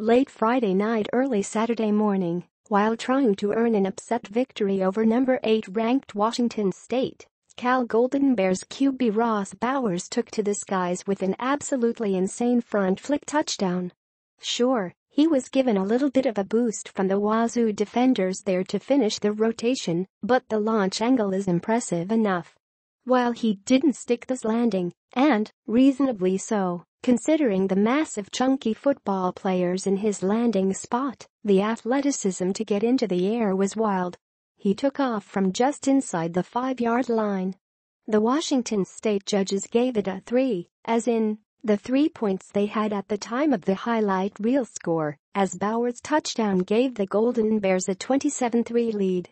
late Friday night early Saturday morning while trying to earn an upset victory over number 8 ranked Washington State. Cal Golden Bears QB Ross Bowers took to the skies with an absolutely insane front flick touchdown. Sure, he was given a little bit of a boost from the Wazoo defenders there to finish the rotation, but the launch angle is impressive enough. While he didn't stick this landing, and reasonably so, Considering the massive chunky football players in his landing spot, the athleticism to get into the air was wild. He took off from just inside the five-yard line. The Washington state judges gave it a three, as in, the three points they had at the time of the highlight reel score, as Bowers' touchdown gave the Golden Bears a 27-3 lead.